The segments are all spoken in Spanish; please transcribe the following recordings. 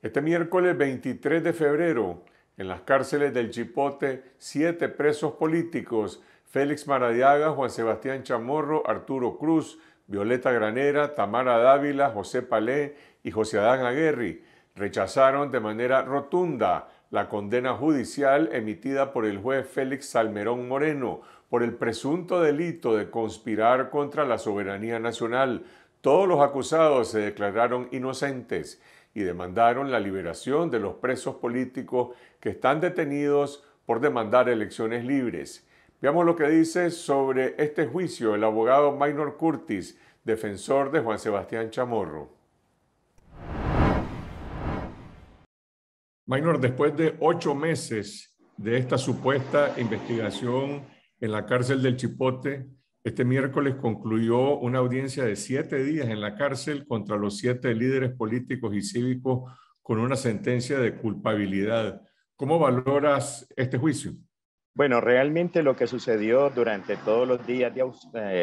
Este miércoles 23 de febrero, en las cárceles del Chipote, siete presos políticos, Félix Maradiaga, Juan Sebastián Chamorro, Arturo Cruz, Violeta Granera, Tamara Dávila, José Palé y José Adán Aguerri, rechazaron de manera rotunda la condena judicial emitida por el juez Félix Salmerón Moreno por el presunto delito de conspirar contra la soberanía nacional. Todos los acusados se declararon inocentes y demandaron la liberación de los presos políticos que están detenidos por demandar elecciones libres. Veamos lo que dice sobre este juicio el abogado Minor Curtis, defensor de Juan Sebastián Chamorro. Minor, después de ocho meses de esta supuesta investigación en la cárcel del Chipote, este miércoles concluyó una audiencia de siete días en la cárcel contra los siete líderes políticos y cívicos con una sentencia de culpabilidad. ¿Cómo valoras este juicio? Bueno, realmente lo que sucedió durante todos los días de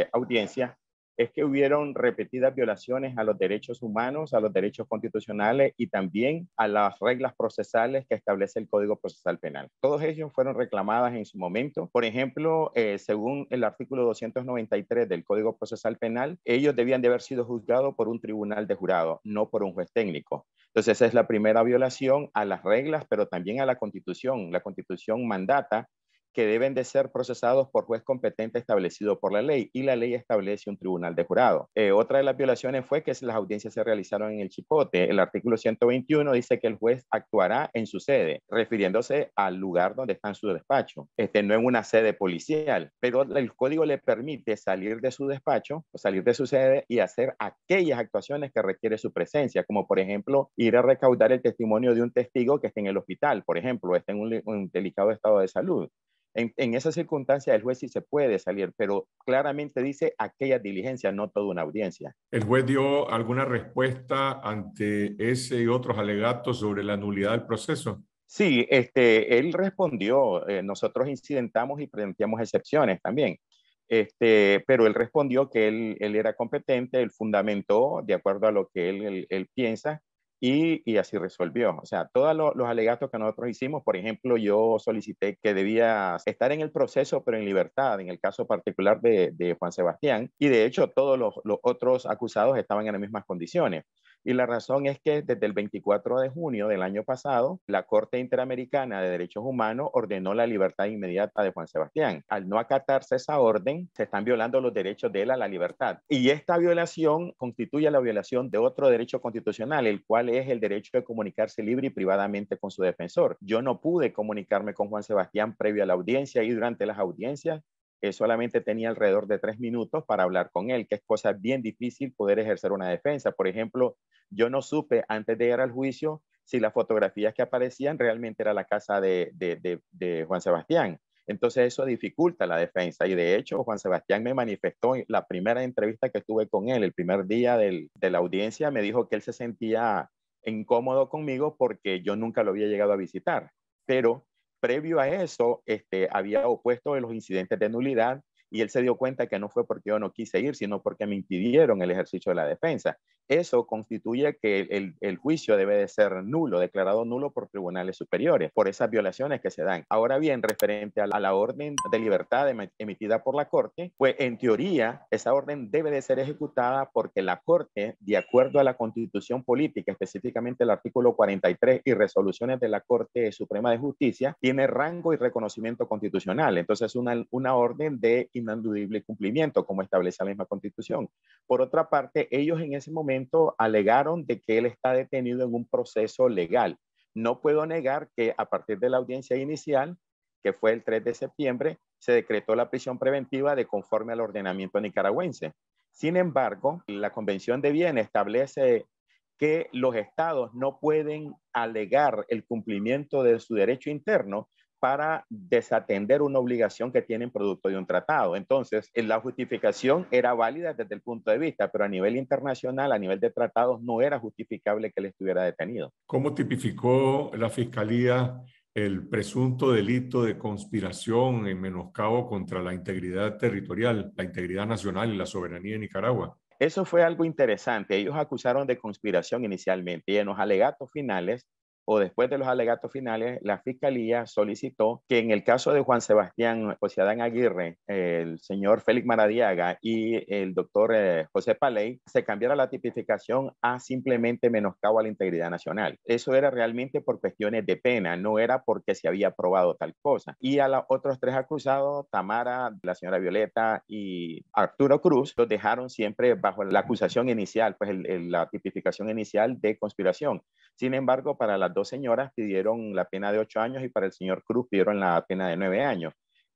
eh, audiencia es que hubieron repetidas violaciones a los derechos humanos, a los derechos constitucionales y también a las reglas procesales que establece el Código Procesal Penal. Todos ellos fueron reclamadas en su momento. Por ejemplo, eh, según el artículo 293 del Código Procesal Penal, ellos debían de haber sido juzgados por un tribunal de jurado, no por un juez técnico. Entonces, esa es la primera violación a las reglas, pero también a la constitución. La constitución mandata que deben de ser procesados por juez competente establecido por la ley y la ley establece un tribunal de jurado. Eh, otra de las violaciones fue que las audiencias se realizaron en el Chipote. El artículo 121 dice que el juez actuará en su sede, refiriéndose al lugar donde está en su despacho, este, no en una sede policial, pero el código le permite salir de su despacho, o salir de su sede y hacer aquellas actuaciones que requiere su presencia, como por ejemplo ir a recaudar el testimonio de un testigo que esté en el hospital, por ejemplo, está en un delicado estado de salud en, esa circunstancia, el juez sí se puede salir, pero claramente dice aquella diligencia, no toda una audiencia. ¿El juez dio alguna respuesta ante ese y otros alegatos sobre la nulidad del proceso? Sí, este, él respondió, eh, nosotros incidentamos y presentamos excepciones también, este, pero él respondió que él, era competente, él fundamentó de acuerdo a lo que él, él piensa y, así resolvió. O sea, todos los alegatos que nosotros hicimos, por ejemplo, yo solicité que debía estar en el proceso, pero en libertad, en el caso particular de, Juan Sebastián, y de hecho todos los, otros acusados estaban en las mismas condiciones. Y la razón es que desde el 24 de junio del año pasado, la Corte Interamericana de Derechos Humanos ordenó la libertad inmediata de Juan Sebastián. Al no acatarse esa orden, se están violando los derechos de él a la libertad. Y esta violación constituye la violación de otro derecho constitucional, el cual es el derecho de comunicarse libre y privadamente con su defensor. Yo no pude comunicarme con Juan Sebastián previo a la audiencia y durante las audiencias que eh, solamente tenía alrededor de tres minutos para hablar con él, que es cosa bien difícil poder ejercer una defensa. Por ejemplo, yo no supe antes de ir al juicio si las fotografías que aparecían realmente era la casa de, de, Juan Sebastián. Entonces eso dificulta la defensa y de hecho Juan Sebastián me manifestó en la primera entrevista que tuve con él, el primer día de la audiencia, me dijo que él se sentía incómodo conmigo porque yo nunca lo había llegado a visitar, pero previo a eso este, había opuesto en los incidentes de nulidad y él se dio cuenta que no fue porque yo no quise ir, sino porque me impidieron el ejercicio de la defensa. Eso constituye que el, juicio debe de ser nulo, declarado nulo por tribunales superiores, por esas violaciones que se dan. Ahora bien, referente a la, orden de libertad emitida por la Corte, pues en teoría esa orden debe de ser ejecutada porque la Corte, de acuerdo a la Constitución Política, específicamente el artículo 43 y resoluciones de la Corte Suprema de Justicia, tiene rango y reconocimiento constitucional. Entonces, una, una orden de inandudible cumplimiento, como establece la misma constitución. Por otra parte, ellos en ese momento alegaron de que él está detenido en un proceso legal. No puedo negar que a partir de la audiencia inicial, que fue el 3 de septiembre, se decretó la prisión preventiva de conforme al ordenamiento nicaragüense. Sin embargo, la Convención de Viena establece que los estados no pueden alegar el cumplimiento de su derecho interno para desatender una obligación que tienen producto de un tratado. Entonces, eh, la justificación era válida desde el punto de vista, pero a nivel internacional, a nivel de tratados, no era justificable que él estuviera detenido. ¿Cómo tipificó la Fiscalía el presunto delito de conspiración en menoscabo contra la integridad territorial, la integridad nacional y la soberanía de Nicaragua? Eso fue algo interesante. Ellos acusaron de conspiración inicialmente y en los alegatos finales o después de los alegatos finales, la Fiscalía solicitó que en el caso de Juan Sebastián José Aguirre, el señor Félix Maradiaga y el doctor eh, José Paley, se cambiara la tipificación a simplemente menoscabo a la integridad nacional. Eso era realmente por cuestiones de pena, no era porque se había probado tal cosa. Y a los otros tres acusados, Tamara, la señora Violeta y Arturo Cruz, los dejaron siempre bajo la acusación inicial, pues la tipificación inicial de conspiración. Sin embargo, para las dos señoras pidieron la pena de ocho años y para el señor Cruz pidieron la pena de nueve años.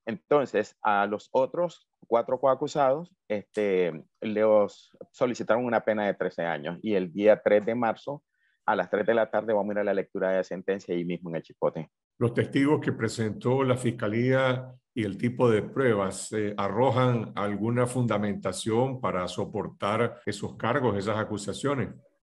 Entonces, a los otros cuatro coacusados este, les solicitaron una pena de trece años y el día 3 de marzo a las tres de la tarde vamos a ir a la lectura de la sentencia ahí mismo en el Chipote. Los testigos que presentó la Fiscalía y el tipo de pruebas eh, arrojan alguna fundamentación para soportar esos cargos, esas acusaciones.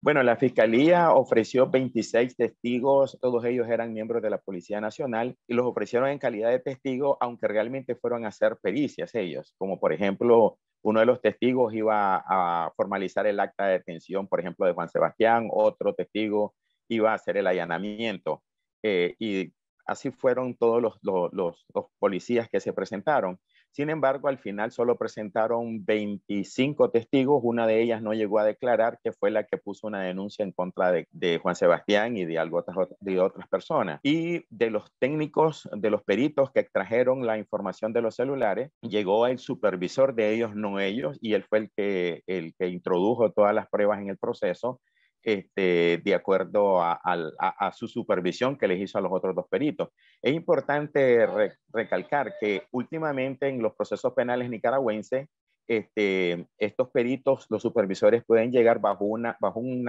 Bueno, la fiscalía ofreció 26 testigos, todos ellos eran miembros de la Policía Nacional y los ofrecieron en calidad de testigos, aunque realmente fueron a hacer pericias ellos, como por ejemplo uno de los testigos iba a formalizar el acta de detención, por ejemplo, de Juan Sebastián, otro testigo iba a hacer el allanamiento. Eh, y así fueron todos los, policías que se presentaron. Sin embargo, al final solo presentaron 25 testigos, una de ellas no llegó a declarar, que fue la que puso una denuncia en contra de, Juan Sebastián y de, algo, de otras personas. Y de los técnicos, de los peritos que extrajeron la información de los celulares, llegó el supervisor de ellos, no ellos, y él fue el que introdujo todas las pruebas en el proceso este, de acuerdo a, su supervisión que les hizo a los otros dos peritos. Es importante recalcar que últimamente en los procesos penales nicaragüenses, este, estos peritos, los supervisores pueden llegar bajo, un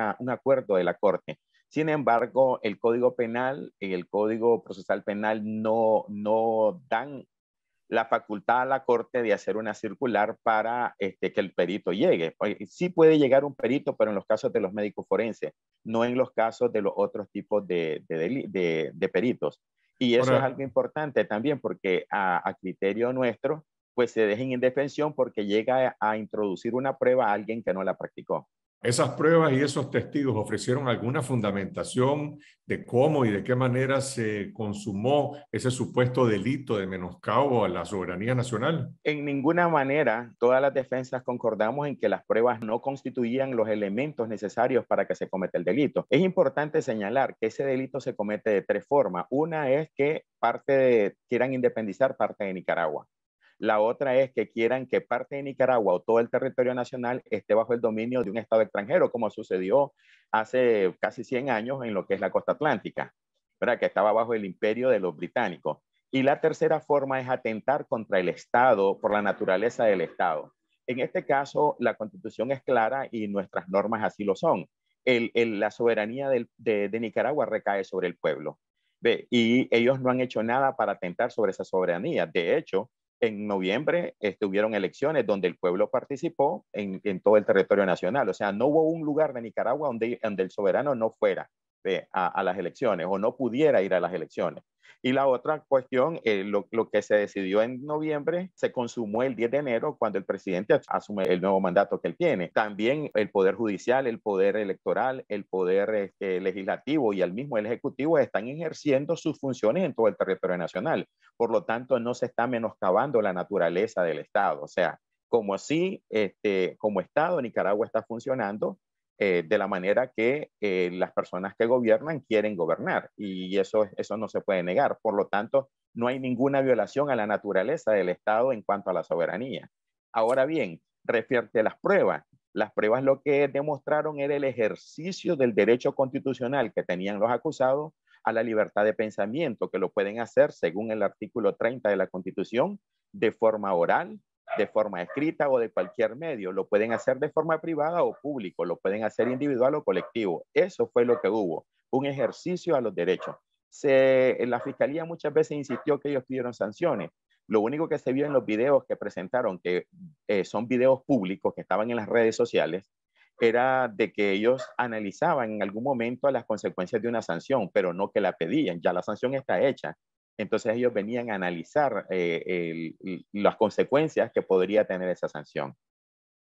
acuerdo de la Corte. Sin embargo, el Código Penal y el Código Procesal Penal no, no dan la facultad a la corte de hacer una circular para este, que el perito llegue. Sí puede llegar un perito, pero en los casos de los médicos forenses, no en los casos de los otros tipos de, peritos. Y eso es algo importante también porque a, criterio nuestro, pues se dejen en porque llega a, a introducir una prueba a alguien que no la practicó. ¿Esas pruebas y esos testigos ofrecieron alguna fundamentación de cómo y de qué manera se consumó ese supuesto delito de menoscabo a la soberanía nacional? En ninguna manera todas las defensas concordamos en que las pruebas no constituían los elementos necesarios para que se cometa el delito. Es importante señalar que ese delito se comete de tres formas. Una es que parte de, quieran independizar parte de Nicaragua. La otra es que quieran que parte de Nicaragua o todo el territorio nacional esté bajo el dominio de un Estado extranjero, como sucedió hace casi 100 años en lo que es la costa atlántica, ¿verdad? que estaba bajo el imperio de los británicos. Y la tercera forma es atentar contra el Estado por la naturaleza del Estado. En este caso, la constitución es clara y nuestras normas así lo son. la soberanía de, Nicaragua recae sobre el pueblo. Y ellos no han hecho nada para atentar sobre esa soberanía. De hecho, en noviembre estuvieron elecciones donde el pueblo participó en, todo el territorio nacional. O sea, no hubo un lugar de Nicaragua donde el soberano no fuera. Eh, a, las elecciones o no pudiera ir a las elecciones. Y la otra cuestión, eh, lo, que se decidió en noviembre se consumó el 10 de enero cuando el presidente asume el nuevo mandato que él tiene. También el Poder Judicial, el Poder Electoral, el Poder este, Legislativo y el mismo el Ejecutivo están ejerciendo sus funciones en todo el territorio nacional. Por lo tanto, no se está menoscabando la naturaleza del Estado. O sea, como así, este, como Estado, Nicaragua está funcionando eh, de la manera que eh, las personas que gobiernan quieren gobernar. Y eso, eso no se puede negar. Por lo tanto, no hay ninguna violación a la naturaleza del Estado en cuanto a la soberanía. Ahora bien, refierte a las pruebas. Las pruebas lo que demostraron era el ejercicio del derecho constitucional que tenían los acusados a la libertad de pensamiento, que lo pueden hacer según el artículo 30 de la Constitución, de forma oral, de forma escrita o de cualquier medio. Lo pueden hacer de forma privada o público, lo pueden hacer individual o colectivo. Eso fue lo que hubo, un ejercicio a los derechos. Se, la fiscalía muchas veces insistió que ellos pidieron sanciones. Lo único que se vio en los videos que presentaron, que eh, son videos públicos que estaban en las redes sociales, era de que ellos analizaban en algún momento las consecuencias de una sanción, pero no que la pedían. Ya la sanción está hecha. Entonces ellos venían a analizar eh, las consecuencias que podría tener esa sanción.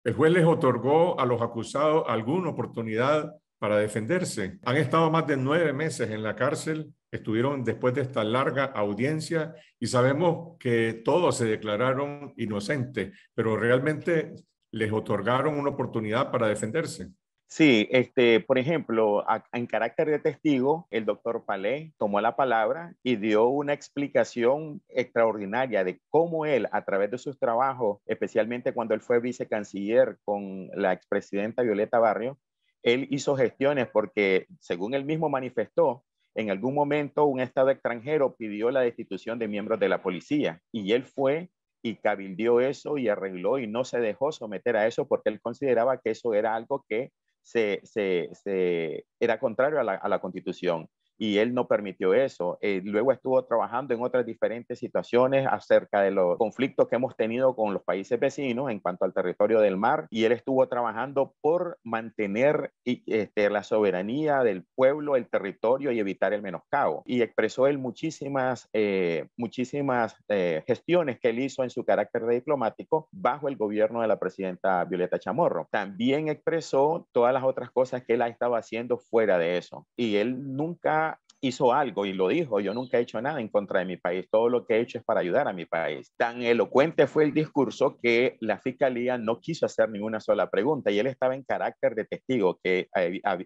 El juez les otorgó a los acusados alguna oportunidad para defenderse. Han estado más de nueve meses en la cárcel, estuvieron después de esta larga audiencia y sabemos que todos se declararon inocentes, pero realmente les otorgaron una oportunidad para defenderse. Sí, este, por ejemplo, en carácter de testigo, el doctor Palé tomó la palabra y dio una explicación extraordinaria de cómo él, a través de sus trabajos, especialmente cuando él fue vicecanciller con la expresidenta Violeta Barrio, él hizo gestiones porque, según él mismo manifestó, en algún momento un Estado extranjero pidió la destitución de miembros de la policía y él fue y cabildió eso y arregló y no se dejó someter a eso porque él consideraba que eso era algo que se, se, se era contrario a la, a la, constitución y él no permitió eso. Eh, luego estuvo trabajando en otras diferentes situaciones acerca de los conflictos que hemos tenido con los países vecinos en cuanto al territorio del mar y él estuvo trabajando por mantener este, la soberanía del pueblo, el territorio y evitar el menoscabo. Y expresó él muchísimas, eh, muchísimas eh, gestiones que él hizo en su carácter de diplomático bajo el gobierno de la presidenta Violeta Chamorro. También expresó todas las otras cosas que él ha estado haciendo fuera de eso y él nunca hizo algo y lo dijo, yo nunca he hecho nada en contra de mi país, todo lo que he hecho es para ayudar a mi país. Tan elocuente fue el discurso que la fiscalía no quiso hacer ninguna sola pregunta y él estaba en carácter de testigo, que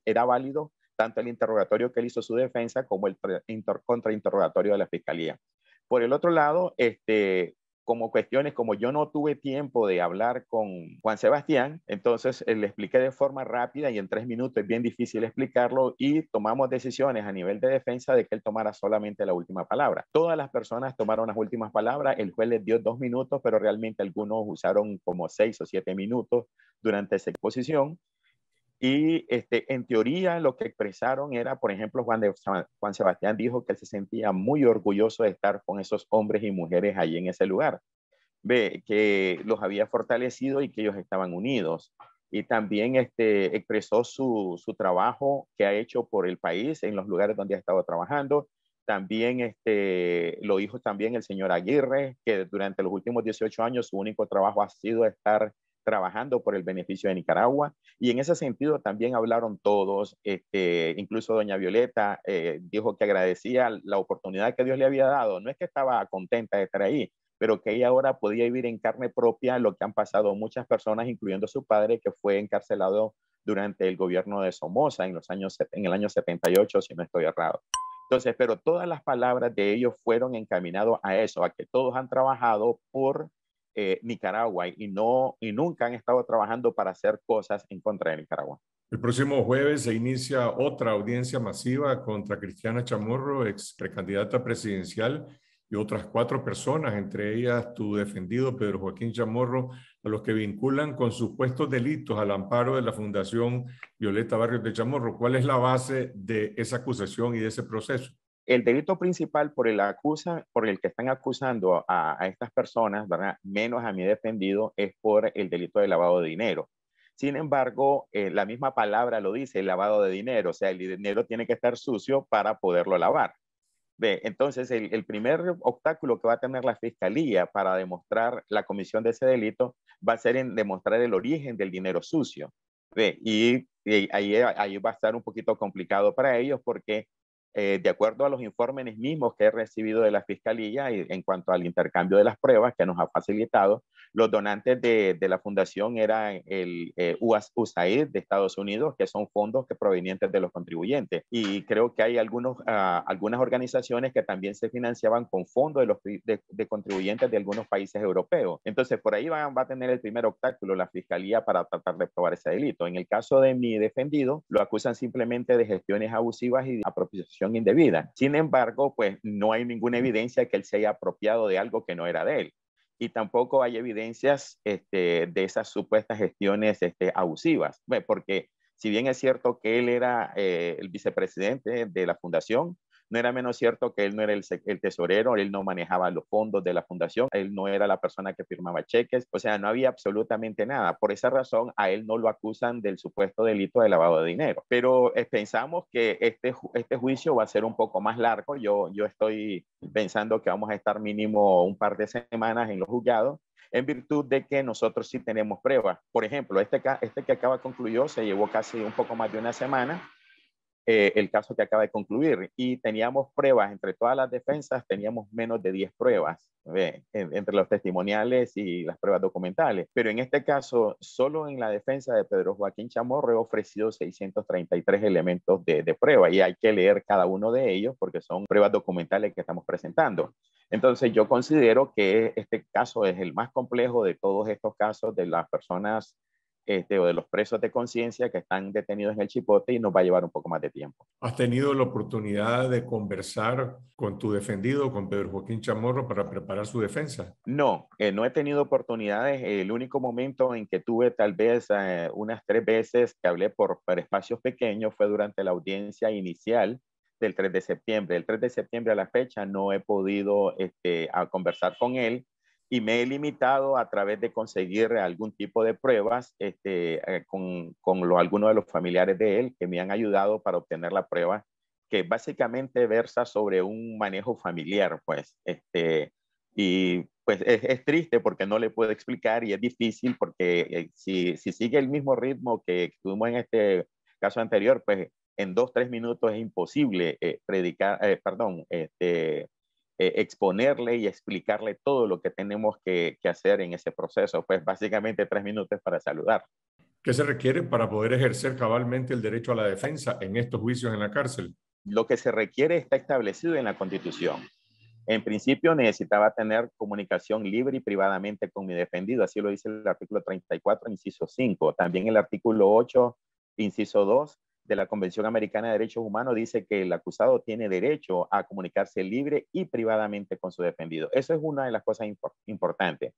era válido tanto el interrogatorio que él hizo su defensa como el contrainterrogatorio de la fiscalía. Por el otro lado, este, como cuestiones, como yo no tuve tiempo de hablar con Juan Sebastián, entonces eh, le expliqué de forma rápida y en tres minutos es bien difícil explicarlo y tomamos decisiones a nivel de defensa de que él tomara solamente la última palabra. Todas las personas tomaron las últimas palabras, el juez les dio dos minutos, pero realmente algunos usaron como seis o siete minutos durante esa exposición y este, en teoría lo que expresaron era, por ejemplo, Juan, Juan Sebastián dijo que él se sentía muy orgulloso de estar con esos hombres y mujeres allí en ese lugar, Ve, que los había fortalecido y que ellos estaban unidos. Y también este, expresó su, trabajo que ha hecho por el país en los lugares donde ha estado trabajando. También este, lo dijo también el señor Aguirre, que durante los últimos 18 años su único trabajo ha sido estar trabajando por el beneficio de Nicaragua. Y en ese sentido también hablaron todos, este, incluso doña Violeta eh, dijo que agradecía la oportunidad que Dios le había dado. No es que estaba contenta de estar ahí, pero que ella ahora podía vivir en carne propia lo que han pasado muchas personas, incluyendo su padre, que fue encarcelado durante el gobierno de Somoza en, los años, en el año 78, si no estoy errado. Entonces, pero todas las palabras de ellos fueron encaminadas a eso, a que todos han trabajado por eh, Nicaragua y, no, y nunca han estado trabajando para hacer cosas en contra de Nicaragua. El próximo jueves se inicia otra audiencia masiva contra Cristiana Chamorro, ex precandidata presidencial, y otras cuatro personas, entre ellas tu defendido Pedro Joaquín Chamorro, a los que vinculan con supuestos delitos al amparo de la Fundación Violeta Barrios de Chamorro. ¿Cuál es la base de esa acusación y de ese proceso? El delito principal por el, acusa, por el que están acusando a, estas personas, menos a mi defendido, es por el delito de lavado de dinero. Sin embargo, eh, la misma palabra lo dice, el lavado de dinero, o sea, el dinero tiene que estar sucio para poderlo lavar. Entonces, el, primer obstáculo que va a tener la fiscalía para demostrar la comisión de ese delito va a ser en demostrar el origen del dinero sucio. Y, ahí, ahí va a estar un poquito complicado para ellos porque eh, de acuerdo a los informes mismos que he recibido de la Fiscalía y en cuanto al intercambio de las pruebas que nos ha facilitado, los donantes de, la fundación eran el eh, USAID de Estados Unidos, que son fondos que provenientes de los contribuyentes. Y creo que hay ah, algunas organizaciones que también se financiaban con fondos de, contribuyentes de algunos países europeos. Entonces, por ahí va, a tener el primer obstáculo la fiscalía para tratar de probar ese delito. En el caso de mi defendido, lo acusan simplemente de gestiones abusivas y de apropiación indebida. Sin embargo, pues no hay ninguna evidencia que él se haya apropiado de algo que no era de él y tampoco hay evidencias este, de esas supuestas gestiones este, abusivas, porque si bien es cierto que él era eh, el vicepresidente de la fundación, no era menos cierto que él no era el, tesorero, él no manejaba los fondos de la fundación, él no era la persona que firmaba cheques, o sea, no había absolutamente nada. Por esa razón, a él no lo acusan del supuesto delito de lavado de dinero. Pero eh, pensamos que este, este juicio va a ser un poco más largo. Yo, yo estoy pensando que vamos a estar mínimo un par de semanas en los juzgados en virtud de que nosotros sí tenemos pruebas. Por ejemplo, este, este que acaba concluyó se llevó casi un poco más de una semana eh, el caso que acaba de concluir. Y teníamos pruebas, entre todas las defensas teníamos menos de 10 pruebas, entre los testimoniales y las pruebas documentales. Pero en este caso, solo en la defensa de Pedro Joaquín Chamorro he ofrecido 633 elementos de, de prueba y hay que leer cada uno de ellos porque son pruebas documentales que estamos presentando. Entonces yo considero que este caso es el más complejo de todos estos casos de las personas este, de los presos de conciencia que están detenidos en el Chipote y nos va a llevar un poco más de tiempo. ¿Has tenido la oportunidad de conversar con tu defendido, con Pedro Joaquín Chamorro, para preparar su defensa? No, eh, no he tenido oportunidades. El único momento en que tuve tal vez eh, unas tres veces que hablé por, espacios pequeños fue durante la audiencia inicial del 3 de septiembre. El 3 de septiembre a la fecha no he podido este, conversar con él y me he limitado a través de conseguir algún tipo de pruebas este, eh, con, con lo, algunos de los familiares de él que me han ayudado para obtener la prueba, que básicamente versa sobre un manejo familiar, pues, este, y pues es, es triste porque no le puedo explicar y es difícil porque eh, si, si sigue el mismo ritmo que tuvimos en este caso anterior, pues en dos, tres minutos es imposible eh, predicar, perdón, este, eh, exponerle y explicarle todo lo que tenemos que, que, hacer en ese proceso. Pues básicamente tres minutos para saludar. ¿Qué se requiere para poder ejercer cabalmente el derecho a la defensa en estos juicios en la cárcel? Lo que se requiere está establecido en la Constitución. En principio necesitaba tener comunicación libre y privadamente con mi defendido, así lo dice el artículo 34, inciso 5. También el artículo 8, inciso 2, de la Convención Americana de Derechos Humanos dice que el acusado tiene derecho a comunicarse libre y privadamente con su defendido. Eso es una de las cosas importantes,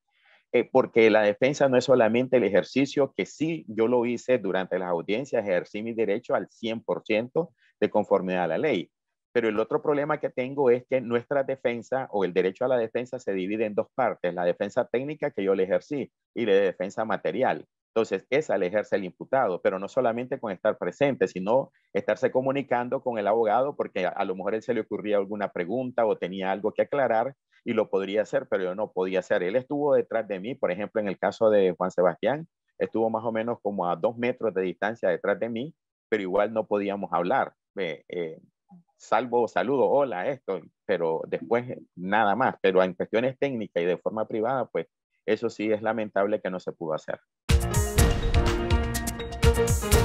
eh, porque la defensa no es solamente el ejercicio, que sí yo lo hice durante las audiencias, ejercí mi derecho al 100% de conformidad a la ley. Pero el otro problema que tengo es que nuestra defensa o el derecho a la defensa se divide en dos partes, la defensa técnica que yo le ejercí y la defensa material. Entonces, es alejarse el imputado, pero no solamente con estar presente, sino estarse comunicando con el abogado, porque a, lo mejor él se le ocurría alguna pregunta o tenía algo que aclarar y lo podría hacer, pero yo no podía hacer. Él estuvo detrás de mí, por ejemplo, en el caso de Juan Sebastián, estuvo más o menos como a dos metros de distancia detrás de mí, pero igual no podíamos hablar. Eh, salvo saludo, hola, esto, pero después eh, nada más. Pero en cuestiones técnicas y de forma privada, pues eso sí es lamentable que no se pudo hacer. Thank you